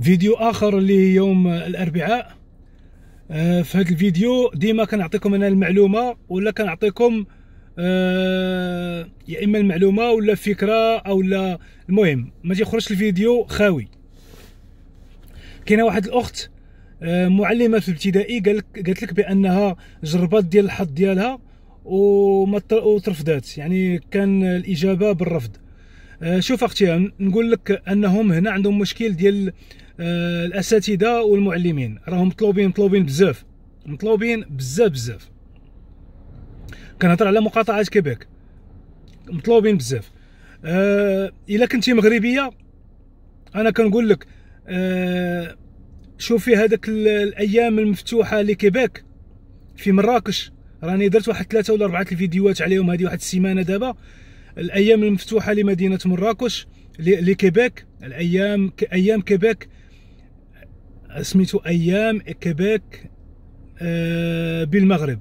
فيديو اخر اللي يوم الاربعاء آه، في هذا الفيديو ديما كنعطيكم انا المعلومه ولا كنعطيكم آه، يا اما المعلومه ولا فكره او لا المهم ما تيخرجش الفيديو خاوي كاينه واحد الاخت آه، معلمه في الابتدائي قالت لك بانها جربات ديال الحظ ديالها وما ترفضات يعني كان الاجابه بالرفض شوف اختي نقول لك انهم هنا عندهم مشكل ديال آه، الاساتذه والمعلمين راهم مطلوبين مطلوبين بزاف مطلوبين بزاف بزاف كنهضر على مقاطعه كيبيك مطلوبين بزاف أه كنتي مغربيه انا كنقول لك أه شوفي هذاك الايام المفتوحه لكيبيك في مراكش راني درت واحد ثلاثه ولا اربعه الفيديوهات عليهم هذه واحد السيمانه دابا الايام المفتوحه لمدينه مراكش لكيبيك الايام ايام كيبيك سميتو ايام كيبيك آه، بالمغرب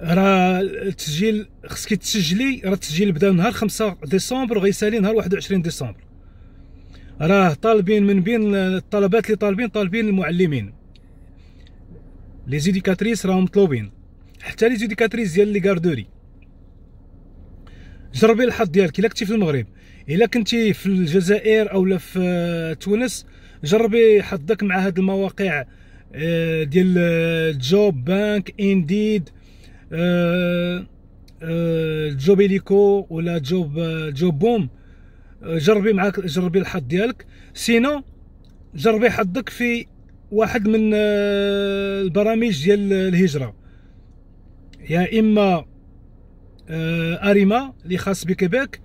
راه التسجيل خصك تسجلي راه التسجيل بدا نهار 5 ديسمبر وغيسالي نهار 21 ديسمبر راه طالبين من بين الطلبات اللي طالبين طالبين المعلمين لي زيديكاتريس راهم مطلوبين حتى لي زيديكاتريس ديال لي غاردوري جربي الحظ ديالك الا كنتي في المغرب الا كنتي في الجزائر اولا في تونس جربي حظك مع هاد المواقع آه، ديال جوب بانك انديد جوبيليكو ولا جوب جوب بوم جربي معاك جربي الحظ ديالك سينو جربي حظك في واحد من آه، البرامج ديال الهجره يا اما آه، اريما اللي خاص بكيبيك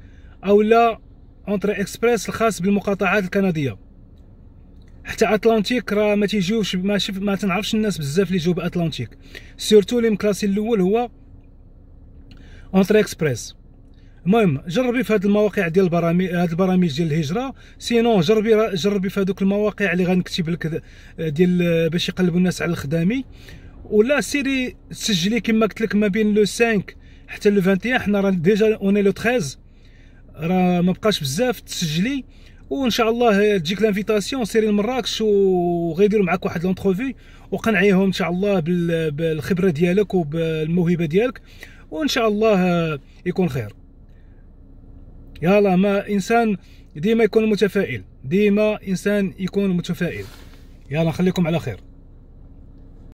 او لا اونتري اكسبريس الخاص بالمقاطعات الكنديه حتى اتلانتيك راه ما تيجيوش ما شف ما تنعرفش الناس بزاف اللي جاو باتلانتيك سيرتو اللي مكلاسي الاول هو اونتري اكسبريس المهم جربي في هاد المواقع ديال البرامج هاد البرامج ديال الهجره سينو جربي جربي في هادوك المواقع اللي غنكتب لك ديال باش يقلبوا الناس على الخدامي ولا سيري سجلي كما قلت لك ما بين لو 5 حتى لو 21 حنا راه ديجا اوني لو 13 راه ما بقاش بزاف تسجلي وان شاء الله تجيك لانفيتاسيون سيري لمراكش وغيدير معاك واحد لونتروفي وقنعيهم ان شاء الله بالخبره ديالك وبالموهبه ديالك وان شاء الله يكون خير يلا ما انسان ديما يكون متفائل ديما انسان يكون متفائل يلا خليكم على خير